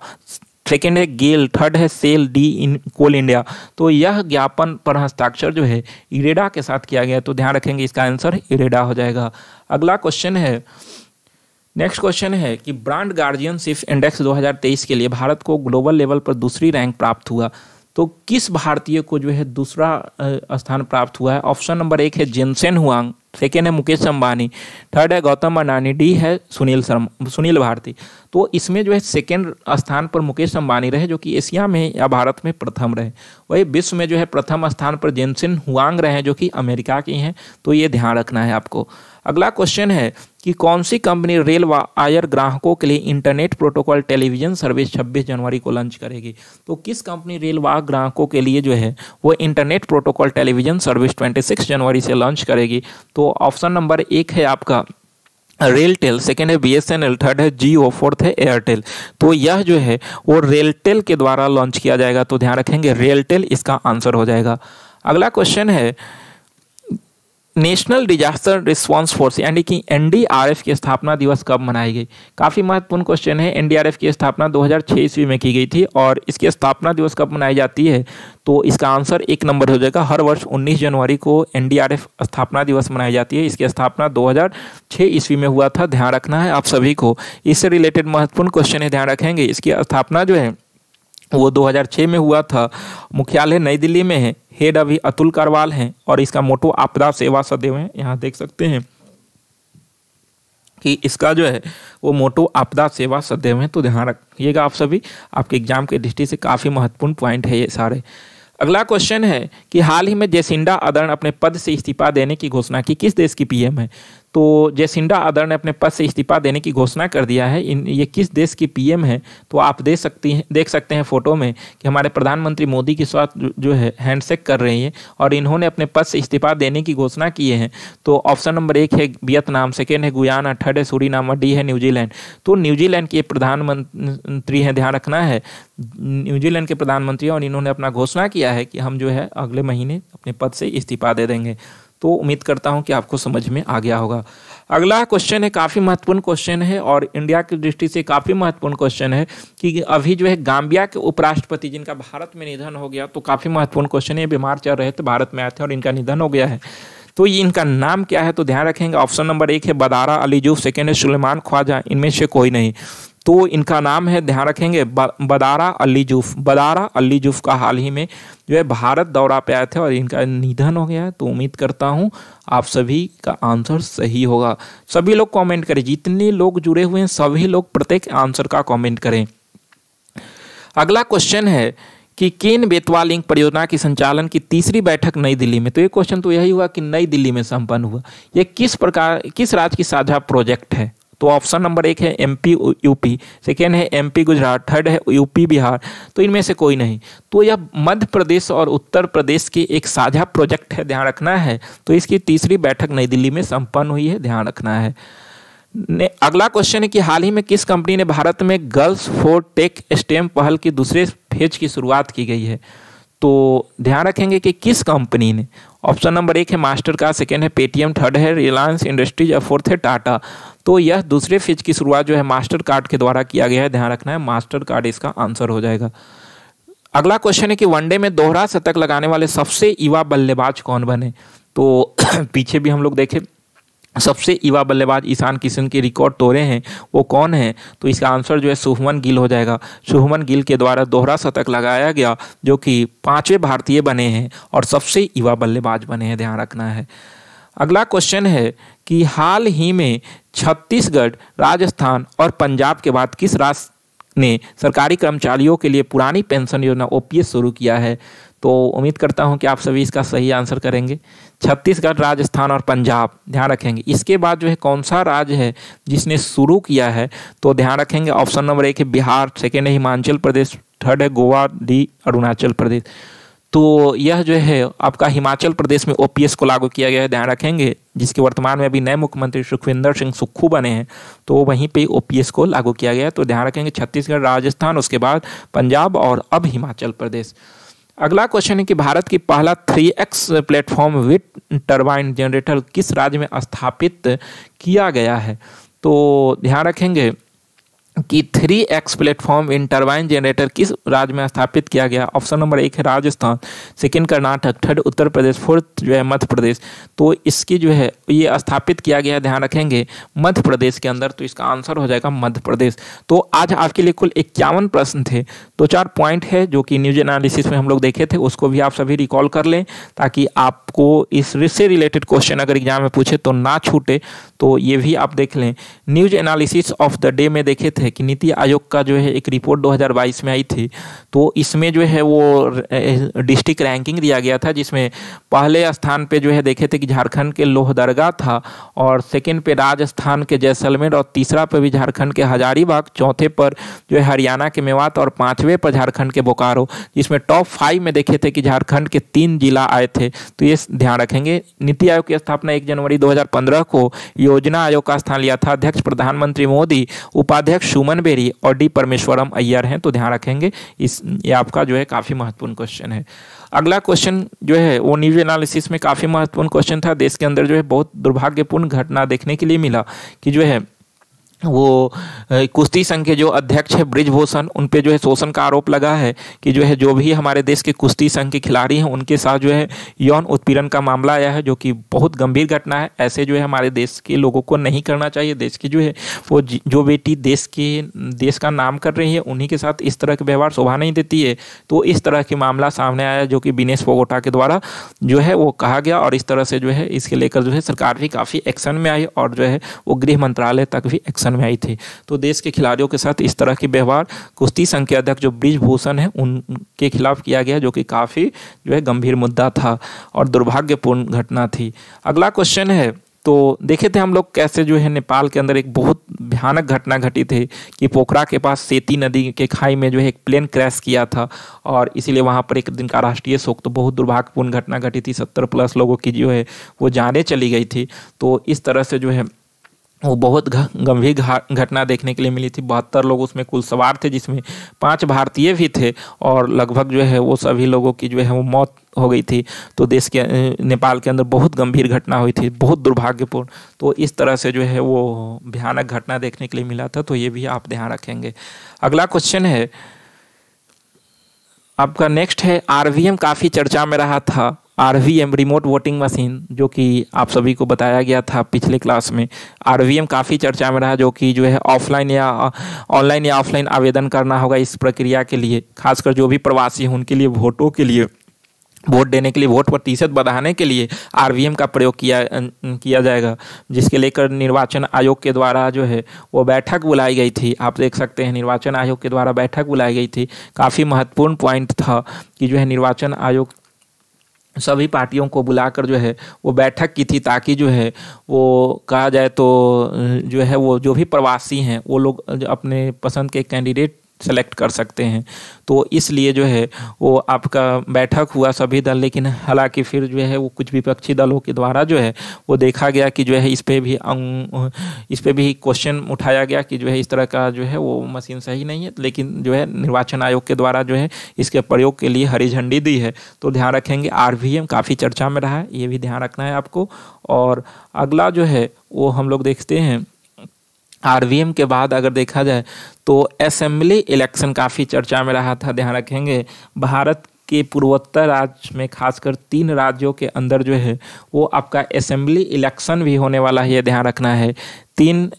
सेकेंड है गेल थर्ड है सेल डी इन कोल इंडिया तो यह ज्ञापन पर हस्ताक्षर जो है इरेडा के साथ किया गया तो ध्यान रखेंगे इसका आंसर इरेडा हो जाएगा अगला क्वेश्चन है नेक्स्ट क्वेश्चन है कि ब्रांड गार्जियनशिप इंडेक्स 2023 के लिए भारत को ग्लोबल लेवल पर दूसरी रैंक प्राप्त हुआ तो किस भारतीय को जो है दूसरा स्थान प्राप्त हुआ है ऑप्शन नंबर एक है जेनसेन हुआंग सेकेंड है मुकेश अंबानी थर्ड है गौतम अडानी डी है सुनील शर्मा सुनील भारती तो इसमें जो है सेकेंड स्थान पर मुकेश अंबानी रहे जो कि एशिया में या भारत में प्रथम रहे वही विश्व में जो है प्रथम स्थान पर जेनसेन हुआंग रहे जो कि अमेरिका के हैं तो ये ध्यान रखना है आपको अगला क्वेश्चन है कि कौन सी कंपनी रेल व आयर ग्राहकों के लिए इंटरनेट प्रोटोकॉल टेलीविजन सर्विस 26 जनवरी को लॉन्च करेगी तो किस कंपनी रेल व ग्राहकों के लिए जो है वो इंटरनेट प्रोटोकॉल टेलीविजन सर्विस 26 जनवरी से लॉन्च करेगी तो ऑप्शन नंबर एक है आपका रेलटेल सेकेंड है B S N L third है जियो फोर्थ है एयरटेल तो यह जो है वो रेलटेल के द्वारा लॉन्च किया जाएगा तो ध्यान रखेंगे रेलटेल इसका आंसर हो जाएगा अगला क्वेश्चन है नेशनल डिजास्टर रिस्पांस फोर्स यानी कि एनडीआरएफ की स्थापना दिवस कब मनाई गई काफ़ी महत्वपूर्ण क्वेश्चन है एनडीआरएफ की स्थापना 2006 ईस्वी में की गई थी और इसकी स्थापना दिवस कब मनाई जाती है तो इसका आंसर एक नंबर हो जाएगा हर वर्ष 19 जनवरी को एनडीआरएफ स्थापना दिवस मनाई जाती है इसकी स्थापना 2006 ईस्वी में हुआ था ध्यान रखना है आप सभी को इससे रिलेटेड महत्वपूर्ण क्वेश्चन है ध्यान रखेंगे इसकी स्थापना जो है तो वो 2006 में हुआ था मुख्यालय नई दिल्ली में है हेड अभी अतुल करवाल हैं और इसका मोटो आपदा सेवा सदैव है यहाँ देख सकते हैं कि इसका जो है वो मोटो आपदा सेवा सदैव है तो ध्यान रखिएगा आप सभी आपके एग्जाम के दृष्टि से काफ़ी महत्वपूर्ण पॉइंट है ये सारे अगला क्वेश्चन है कि हाल ही में जेसिंडा अदर्न अपने पद से इस्तीफा देने की घोषणा की किस देश की पीएम है तो जयसिंडा आदर ने अपने पद से इस्तीफा देने की घोषणा कर दिया है इन ये किस देश की पीएम है तो आप दे सकती हैं देख सकते हैं फोटो में कि हमारे प्रधानमंत्री मोदी के साथ जो है हैंडशेक कर रही हैं और इन्होंने अपने पद से इस्तीफा देने की घोषणा किए हैं तो ऑप्शन नंबर एक है वियतनाम सेकेंड है गुयाना थर्ड है सूरीनामा डी है न्यूजीलैंड तो न्यूजीलैंड के प्रधानमंत्री हैं ध्यान रखना है न्यूजीलैंड के प्रधानमंत्री और इन्होंने अपना घोषणा किया है कि हम जो है अगले महीने अपने पद से इस्तीफा दे देंगे तो उम्मीद करता हूँ कि आपको समझ में आ गया होगा अगला क्वेश्चन है काफ़ी महत्वपूर्ण क्वेश्चन है और इंडिया की दृष्टि से काफ़ी महत्वपूर्ण क्वेश्चन है कि अभी जो है गाम्बिया के उपराष्ट्रपति जिनका भारत में निधन हो गया तो काफ़ी महत्वपूर्ण क्वेश्चन है बीमार चल रहे थे भारत में आए थे और इनका निधन हो गया है तो ये इनका नाम क्या है तो ध्यान रखेंगे ऑप्शन नंबर एक है बदारा अलीजू सेकेंड है सुलेमान ख्वाजा इनमें से कोई नहीं तो इनका नाम है ध्यान रखेंगे बदारा अली जूफ बदारा अली जूफ का हाल ही में जो है भारत दौरा पे आए थे और इनका निधन हो गया है तो उम्मीद करता हूँ आप सभी का आंसर सही होगा सभी लोग कमेंट करें जितने लोग जुड़े हुए हैं सभी लोग प्रत्येक आंसर का कमेंट करें अगला क्वेश्चन है कि केन बेतवा लिंक परियोजना के संचालन की तीसरी बैठक नई दिल्ली में तो ये क्वेश्चन तो यही हुआ कि नई दिल्ली में संपन्न हुआ ये किस प्रकार किस राज्य की साझा प्रोजेक्ट है तो ऑप्शन नंबर एक है एम पी यूपी सेकेंड है एम पी गुजरात थर्ड है यूपी बिहार तो इनमें से कोई नहीं तो यह मध्य प्रदेश और उत्तर प्रदेश की एक साझा प्रोजेक्ट है ध्यान रखना है तो इसकी तीसरी बैठक नई दिल्ली में संपन्न हुई है ध्यान रखना है ने अगला क्वेश्चन है कि हाल ही में किस कंपनी ने भारत में गर्ल्स फॉर टेक स्टेम पहल की दूसरे फेज की शुरुआत की गई है तो ध्यान रखेंगे कि किस कंपनी ने ऑप्शन नंबर एक है मास्टर का सेकेंड है पेटीएम थर्ड है रिलायंस इंडस्ट्रीज और फोर्थ है टाटा तो यह दूसरे फेज की शुरुआत जो है मास्टर कार्ड के द्वारा किया गया है ध्यान रखना है मास्टर कार्ड इसका आंसर हो जाएगा अगला क्वेश्चन है कि वनडे में दोहरा शतक लगाने वाले सबसे युवा बल्लेबाज कौन बने तो [clears throat] पीछे भी हम लोग देखें सबसे युवा बल्लेबाज ईशान किशन के रिकॉर्ड तोड़े हैं वो कौन है तो इसका आंसर जो है सुहमन गिल हो जाएगा सुहमन गिल के द्वारा दोहरा शतक लगाया गया जो कि पांचवें भारतीय बने हैं और सबसे युवा बल्लेबाज बने हैं ध्यान रखना है अगला क्वेश्चन है कि हाल ही में छत्तीसगढ़ राजस्थान और पंजाब के बाद किस राज्य ने सरकारी कर्मचारियों के लिए पुरानी पेंशन योजना ओ शुरू किया है तो उम्मीद करता हूँ कि आप सभी इसका सही आंसर करेंगे छत्तीसगढ़ राजस्थान और पंजाब ध्यान रखेंगे इसके बाद जो है कौन सा राज्य है जिसने शुरू किया है तो ध्यान रखेंगे ऑप्शन नंबर एक है बिहार सेकेंड है हिमाचल प्रदेश थर्ड है गोवा डी अरुणाचल प्रदेश तो यह जो है आपका हिमाचल प्रदेश में ओपीएस को लागू किया गया है ध्यान रखेंगे जिसके वर्तमान में अभी नए मुख्यमंत्री सुखविंदर सिंह सुक्खू बने हैं तो वहीं पे ओपीएस को लागू किया गया है तो ध्यान रखेंगे छत्तीसगढ़ राजस्थान उसके बाद पंजाब और अब हिमाचल प्रदेश अगला क्वेश्चन है कि भारत की पहला 3x प्लेटफॉर्म विट टर्बाइन जनरेटर किस राज्य में स्थापित किया गया है तो ध्यान रखेंगे कि three X platform in turbine generator किस राज्य में स्थापित किया गया ऑप्शन नंबर एक है Rajasthan second Karnataka third Uttar Pradesh fourth जो है मध्य प्रदेश तो इसकी जो है ये स्थापित किया गया ध्यान रखेंगे मध्य प्रदेश के अंदर तो इसका आंसर हो जाएगा मध्य प्रदेश तो आज आपके लिए कुल इक्यावन प्रश्न थे दो तो चार पॉइंट है जो कि न्यूज एनालिसिस में हम लोग देखे थे उसको भी आप सभी रिकॉल कर लें ताकि आपको इस से रिलेटेड क्वेश्चन अगर एग्जाम में पूछे तो ना छूटे तो ये भी आप देख लें news analysis of the day में देखे थे है कि नीति आयोग का जो है एक रिपोर्ट 2022 में आई थी तो इसमें जो है वो डिस्ट्रिक्ट रैंकिंग दिया गया था जिसमें पहले स्थान पे जो है देखे थे कि झारखंड के लोहदरगा था और सेकेंड पे राजस्थान के जैसलमेर और तीसरा पे भी झारखंड के हजारीबाग चौथे पर जो है हरियाणा के मेवात और पाँचवें पर झारखंड के बोकारो जिसमें टॉप फाइव में देखे थे कि झारखंड के तीन जिला आए थे तो ये ध्यान रखेंगे नीति आयोग की स्थापना एक जनवरी दो को योजना आयोग का स्थान लिया था अध्यक्ष प्रधानमंत्री मोदी उपाध्यक्ष सुमन बेरी और डी परमेश्वरम अय्यर हैं तो ध्यान रखेंगे इस ये आपका जो है काफ़ी महत्वपूर्ण क्वेश्चन है अगला क्वेश्चन जो है वो न्यूज एनालिसिस में काफ़ी महत्वपूर्ण क्वेश्चन था देश के अंदर जो है बहुत दुर्भाग्यपूर्ण घटना देखने के लिए मिला कि जो है वो कुश्ती संघ के जो अध्यक्ष है ब्रिजभूषण उन पे जो है शोषण का आरोप लगा है कि जो है जो भी हमारे देश के कुश्ती संघ के खिलाड़ी हैं उनके साथ जो है यौन उत्पीड़न का मामला आया है जो कि बहुत गंभीर घटना है ऐसे जो है हमारे देश के लोगों को नहीं करना चाहिए देश की जो है वो जो बेटी देश के देश का नाम कर रही है उन्हीं के साथ इस तरह के व्यवहार शोभा नहीं देती है तो इस तरह के मामला सामने आया जो कि विनेश फोगोटा के द्वारा जो है वो कहा गया और इस तरह से जो है इसके लेकर जो है सरकार भी काफ़ी एक्शन में आई और जो है वो गृह मंत्रालय तक भी एक्शन पोजीशन में आई थी तो देश के खिलाड़ियों के साथ इस तरह की व्यवहार कुश्ती संघ के अध्यक्ष जो ब्रिजभूषण है उनके खिलाफ किया गया जो कि काफ़ी जो है गंभीर मुद्दा था और दुर्भाग्यपूर्ण घटना थी अगला क्वेश्चन है तो देखे थे हम लोग कैसे जो है नेपाल के अंदर एक बहुत भयानक घटना घटी थी कि पोखरा के पास सेती नदी के खाई में जो है एक प्लेन क्रैश किया था और इसीलिए वहाँ पर एक दिन का राष्ट्रीय शोक तो बहुत दुर्भाग्यपूर्ण घटना घटी थी सत्तर प्लस लोगों की जो है वो जाने चली गई थी तो इस तरह से जो है वो बहुत गंभीर घटना देखने के लिए मिली थी बहत्तर लोग उसमें कुल सवार थे जिसमें पांच भारतीय भी थे और लगभग जो है वो सभी लोगों की जो है वो मौत हो गई थी तो देश के नेपाल के अंदर बहुत गंभीर घटना हुई थी बहुत दुर्भाग्यपूर्ण तो इस तरह से जो है वो भयानक घटना देखने के लिए मिला था तो ये भी आप ध्यान रखेंगे अगला क्वेश्चन है आपका नेक्स्ट है आरवीएम काफ़ी चर्चा में रहा था R V M remote voting machine जो कि आप सभी को बताया गया था पिछले क्लास में आर वी एम काफ़ी चर्चा में रहा जो कि जो है ऑफलाइन या ऑनलाइन या ऑफलाइन आवेदन करना होगा इस प्रक्रिया के लिए खासकर जो भी प्रवासी हैं उनके लिए वोटों के लिए वोट देने के लिए वोट प्रतिशत बढ़ाने के लिए आर का प्रयोग किया अं, अं, किया जाएगा जिसके लेकर निर्वाचन आयोग के द्वारा जो है वो बैठक बुलाई गई थी आप देख सकते हैं निर्वाचन आयोग के द्वारा बैठक बुलाई गई थी काफ़ी महत्वपूर्ण पॉइंट था कि जो है निर्वाचन आयोग सभी पार्टियों को बुलाकर जो है वो बैठक की थी ताकि जो है वो कहा जाए तो जो है वो जो भी प्रवासी हैं वो लोग अपने पसंद के कैंडिडेट सेलेक्ट कर सकते हैं तो इसलिए जो है वो आपका बैठक हुआ सभी दल लेकिन हालांकि फिर जो है वो कुछ विपक्षी दलों के द्वारा जो है वो देखा गया कि जो है इस पर भी इस पर भी क्वेश्चन उठाया गया कि जो है इस तरह का जो है वो मशीन सही नहीं है लेकिन जो है निर्वाचन आयोग के द्वारा जो है इसके प्रयोग के लिए हरी झंडी दी है तो ध्यान रखेंगे आर काफ़ी चर्चा में रहा है ये भी ध्यान रखना है आपको और अगला जो है वो हम लोग देखते हैं आरवीएम के बाद अगर देखा जाए तो असेंबली इलेक्शन काफ़ी चर्चा में रहा था ध्यान रखेंगे भारत के पूर्वोत्तर राज्य में खासकर तीन राज्यों के अंदर जो है वो आपका असेंबली इलेक्शन भी होने वाला है ये ध्यान रखना है तीन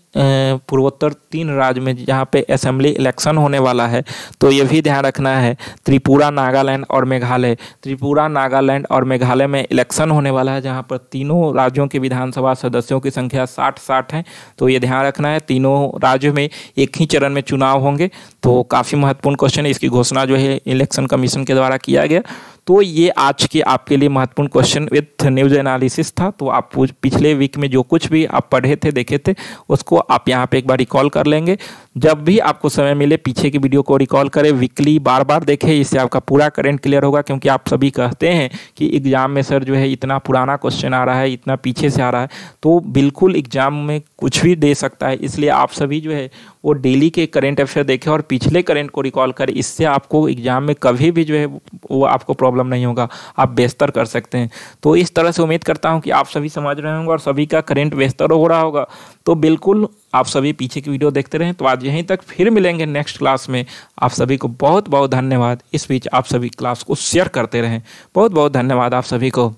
पूर्वोत्तर तीन राज्य में जहाँ पे असेंबली इलेक्शन होने वाला है तो ये भी ध्यान रखना है त्रिपुरा नागालैंड और मेघालय त्रिपुरा नागालैंड और मेघालय में इलेक्शन होने वाला है जहाँ पर तीनों राज्यों के विधानसभा सदस्यों की संख्या साठ साठ है तो ये ध्यान रखना है तीनों राज्यों में एक ही चरण में चुनाव होंगे तो काफ़ी महत्वपूर्ण क्वेश्चन है इसकी घोषणा जो है इलेक्शन कमीशन के द्वारा किया गया तो ये आज के आपके लिए महत्वपूर्ण क्वेश्चन विथ न्यूज एनालिसिस था तो आप पिछले वीक में जो कुछ भी आप पढ़े थे देखे थे उसको आप यहाँ पे एक बार रिकॉल कर लेंगे जब भी आपको समय मिले पीछे की वीडियो को रिकॉल करें वीकली बार बार देखें इससे आपका पूरा करेंट क्लियर होगा क्योंकि आप सभी कहते हैं कि एग्ज़ाम में सर जो है इतना पुराना क्वेश्चन आ रहा है इतना पीछे से आ रहा है तो बिल्कुल एग्ज़ाम में कुछ भी दे सकता है इसलिए आप सभी जो है वो डेली के करेंट अफेयर देखें और पिछले करेंट को रिकॉल करें इससे आपको एग्ज़ाम में कभी भी जो है वो आपको प्रॉब्लम प्रॉब्लम नहीं होगा आप बेहतर कर सकते हैं तो इस तरह से उम्मीद करता हूँ कि आप सभी समझ रहे होंगे और सभी का करेंट बेहतर हो रहा होगा तो बिल्कुल आप सभी पीछे की वीडियो देखते रहें तो आज यहीं तक फिर मिलेंगे नेक्स्ट क्लास में आप सभी को बहुत बहुत धन्यवाद इस बीच आप सभी क्लास को शेयर करते रहें बहुत बहुत धन्यवाद आप सभी को